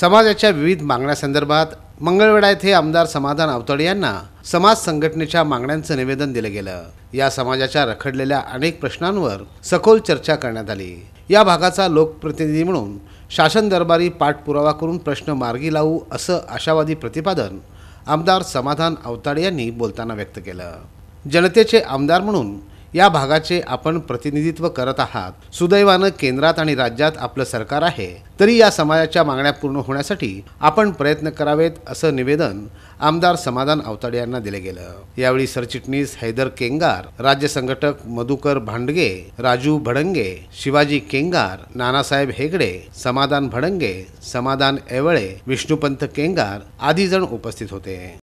समाजाच्या विविध मागण्यासंदर्भात मंगळवेढा येथे आमदार समाधान आवतडे यांना समाज संघटनेच्या मागण्यांचं निवेदन दिलं गेलं या समाजाच्या रखडलेल्या अनेक प्रश्नांवर सखोल चर्चा करण्यात आली या भागाचा लोकप्रतिनिधी म्हणून शासन दरबारी पाठपुरावा करून प्रश्न मार्गी लावू असं आशावादी प्रतिपादन आमदार समाधान अवताडे यांनी बोलताना व्यक्त केलं जनतेचे आमदार म्हणून या भागाचे आपण प्रतिनिधित्व करत आहात सुदैवानं केंद्रात आणि राज्यात आपलं सरकार आहे तरी या समाजाच्या मागण्या पूर्ण होण्यासाठी आपण प्रयत्न करावेत असं निवेदन आमदार समाधान अवताडे यांना दिले गेलं यावेळी सरचिटणीस हैदर केंगार राज्य संघटक मधुकर भांडगे राजू भडंगे शिवाजी केंगार नानासाहेब हेगडे समाधान भडंगे समाधान एवळे विष्णुपंत केंगार आदी जण उपस्थित होते